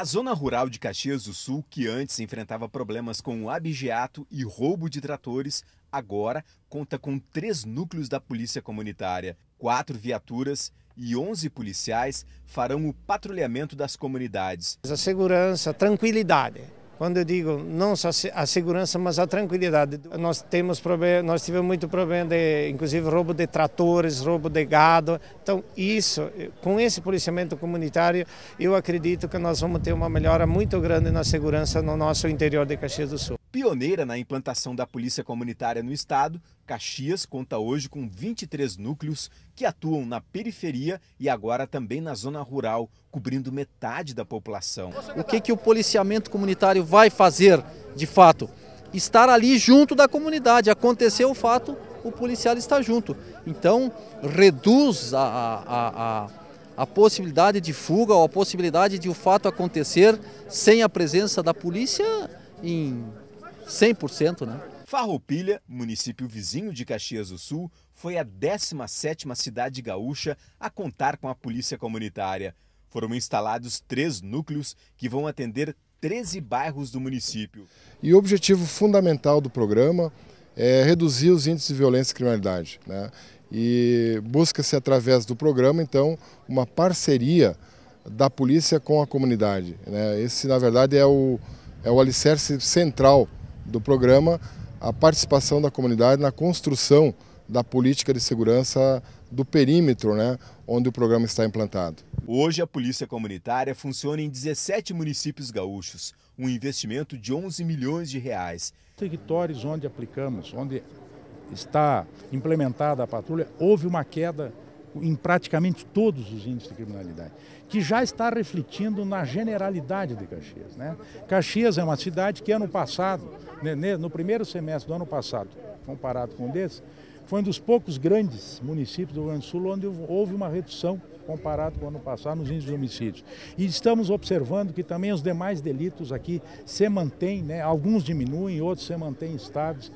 A zona rural de Caxias do Sul, que antes enfrentava problemas com o abigeato e roubo de tratores, agora conta com três núcleos da polícia comunitária. Quatro viaturas e 11 policiais farão o patrulhamento das comunidades. A segurança, a tranquilidade quando eu digo não só a segurança, mas a tranquilidade. Nós temos problema, nós tivemos muito problema de, inclusive roubo de tratores, roubo de gado. Então, isso, com esse policiamento comunitário, eu acredito que nós vamos ter uma melhora muito grande na segurança no nosso interior de Caxias do Sul. Pioneira na implantação da polícia comunitária no estado, Caxias conta hoje com 23 núcleos que atuam na periferia e agora também na zona rural, cobrindo metade da população. O que, que o policiamento comunitário vai fazer de fato? Estar ali junto da comunidade. Aconteceu o fato, o policial está junto. Então, reduz a, a, a a possibilidade de fuga ou a possibilidade de o fato acontecer sem a presença da polícia em 100%, né? Farroupilha, município vizinho de Caxias do Sul, foi a 17ª cidade gaúcha a contar com a polícia comunitária. Foram instalados três núcleos que vão atender 13 bairros do município. E o objetivo fundamental do programa é reduzir os índices de violência e criminalidade. Né? E busca-se através do programa, então, uma parceria da polícia com a comunidade. Né? Esse, na verdade, é o, é o alicerce central do programa a participação da comunidade na construção da política de segurança do perímetro né, onde o programa está implantado. Hoje, a Polícia Comunitária funciona em 17 municípios gaúchos, um investimento de 11 milhões de reais. Territórios onde aplicamos, onde está implementada a patrulha, houve uma queda em praticamente todos os índices de criminalidade, que já está refletindo na generalidade de Caxias. Né? Caxias é uma cidade que ano passado, né, no primeiro semestre do ano passado, comparado com desse, foi um dos poucos grandes municípios do Rio Grande do Sul onde houve uma redução comparado com o ano passado nos índices de homicídios. E estamos observando que também os demais delitos aqui se mantêm, né? alguns diminuem, outros se mantêm estáveis.